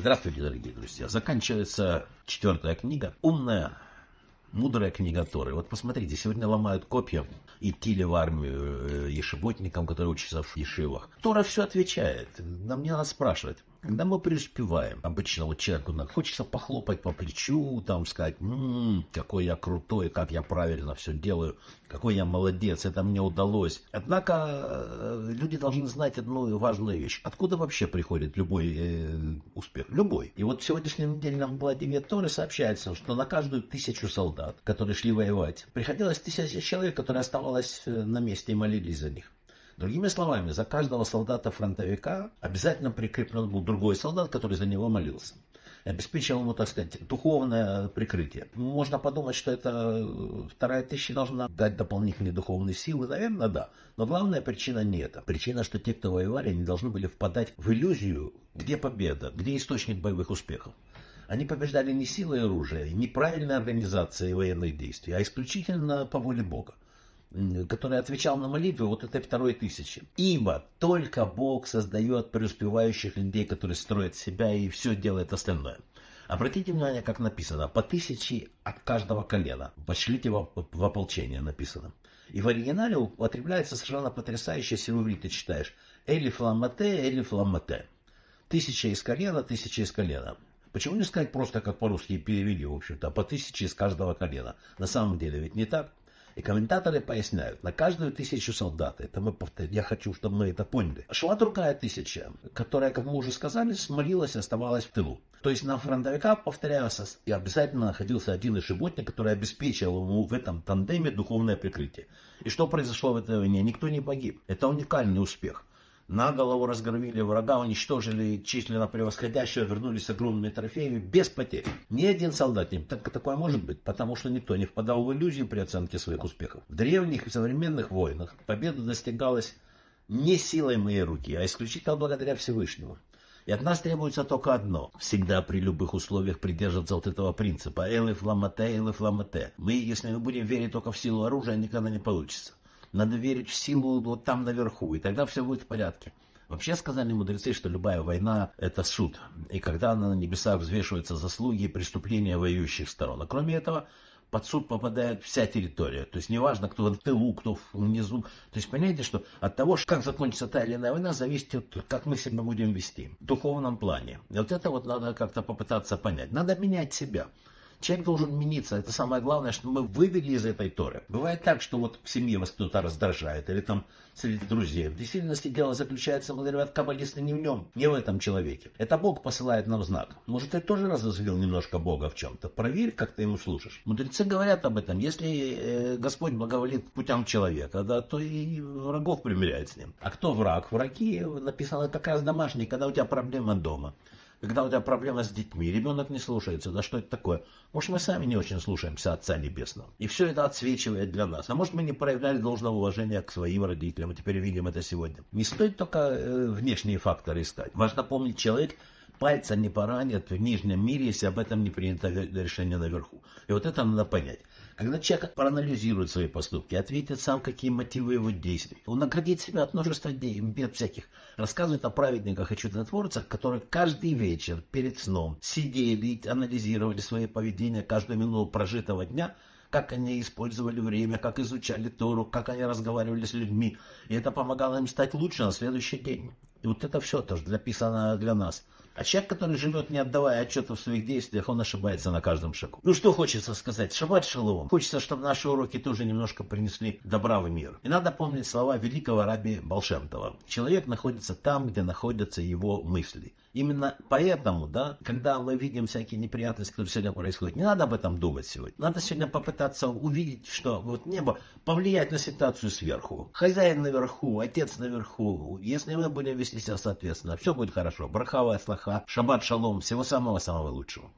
Здравствуйте, дорогие друзья. Заканчивается четвертая книга. Умная, мудрая книга Торы. Вот посмотрите, сегодня ломают копья. Идти ли в армию ешеботникам, э, которые учатся в ешивах. Тора все отвечает. Нам не надо спрашивать. Когда мы преуспеваем, обычно вот человеку хочется похлопать по плечу, там сказать, м-м, какой я крутой, как я правильно все делаю, какой я молодец, это мне удалось. Однако э, люди должны знать одну важную вещь. Откуда вообще приходит любой э, успех? Любой. И вот в сегодняшнем недельном Владимире Торы сообщается, что на каждую тысячу солдат, которые шли воевать, приходилось тысяча человек, которые оставалось э, на месте и молились за них. Другими словами, за каждого солдата-фронтовика обязательно прикреплен был другой солдат, который за него молился обеспечивал ему, так сказать, духовное прикрытие. Можно подумать, что это э, вторая тысяча должна дать дополнительные духовные силы. Наверное, да. Но главная причина не это. Причина, что те, кто воевали, не должны были впадать в иллюзию, где победа, где источник боевых успехов. Они побеждали не силой оружия, не правильной организацией военных действий, а исключительно по воле Бога который отвечал на молитвы вот этой второй тысячи. Ибо только Бог создает преуспевающих людей, которые строят себя и все делает остальное. Обратите внимание, как написано, по тысячи от каждого колена. Пошлите в, ополчение, написано. И в оригинале употребляется совершенно потрясающее, если в ты читаешь, Эли фламате, Эли фламате. Тысяча из колена, тысяча из колена. Почему не сказать просто, как по-русски перевели, в общем-то, по тысяче из каждого колена? На самом деле ведь не так. И комментаторы поясняют, на каждую тысячу солдат, это мы повторяем, я хочу, чтобы мы это поняли, шла другая тысяча, которая, как мы уже сказали, смолилась и оставалась в тылу. То есть на фронтовика, повторяю, и обязательно находился один из животных, который обеспечивал ему в этом тандеме духовное прикрытие. И что произошло в этой войне? Никто не погиб. Это уникальный успех на голову разгромили врага, уничтожили численно превосходящего, вернулись огромными трофеями без потерь. Ни один солдат не... Так, такое может быть, потому что никто не впадал в иллюзии при оценке своих успехов. В древних и современных войнах победа достигалась не силой моей руки, а исключительно благодаря Всевышнему. И от нас требуется только одно. Всегда при любых условиях придерживаться вот этого принципа. Элэ фламате, элэ фламате. Мы, если мы будем верить только в силу оружия, никогда не получится надо верить в силу вот там наверху, и тогда все будет в порядке. Вообще сказали мудрецы, что любая война – это суд, и когда она на небесах взвешиваются заслуги и преступления воюющих сторон. А кроме этого, под суд попадает вся территория. То есть неважно, кто в тылу, кто внизу. То есть понимаете, что от того, как закончится та или иная война, зависит, от, как мы себя будем вести в духовном плане. И вот это вот надо как-то попытаться понять. Надо менять себя. Человек должен мениться. Это самое главное, что мы вывели из этой Торы. Бывает так, что вот в семье вас кто-то раздражает, или там среди друзей. В действительности дело заключается, благодаря каббалисты, не в нем, не в этом человеке. Это Бог посылает нам знак. Может, ты тоже разозлил немножко Бога в чем-то? Проверь, как ты ему слушаешь. Мудрецы говорят об этом. Если э, Господь благоволит путям человека, да, то и врагов примиряет с ним. А кто враг? Враги, написано, как раз домашний, когда у тебя проблема дома. Когда у тебя проблема с детьми, ребенок не слушается, да что это такое? Может, мы сами не очень слушаемся Отца Небесного. И все это отсвечивает для нас. А может, мы не проявляли должного уважения к своим родителям, и теперь видим это сегодня. Не стоит только э, внешние факторы искать. Важно помнить, человек пальца не поранят в нижнем мире, если об этом не принято решение наверху. И вот это надо понять. Когда человек проанализирует свои поступки, ответит сам, какие мотивы его действий, он наградит себя от множества дней бед всяких, рассказывает о праведниках и чудотворцах, которые каждый вечер перед сном сидели, анализировали свои поведения каждую минуту прожитого дня, как они использовали время, как изучали Тору, как они разговаривали с людьми. И это помогало им стать лучше на следующий день. И вот это все тоже написано для нас. А человек, который живет, не отдавая отчета в своих действиях, он ошибается на каждом шагу. Ну что хочется сказать? Шаббат шалом. Хочется, чтобы наши уроки тоже немножко принесли добра в мир. И надо помнить слова великого раби Болшемтова. Человек находится там, где находятся его мысли. Именно поэтому, да, когда мы видим всякие неприятности, которые сегодня происходят, не надо об этом думать сегодня. Надо сегодня попытаться увидеть, что вот небо повлияет на ситуацию сверху. Хозяин наверху, отец наверху. Если мы будем вести себя соответственно, все будет хорошо. Брахава слаха Аллаха. Шаббат шалом. Всего самого-самого лучшего.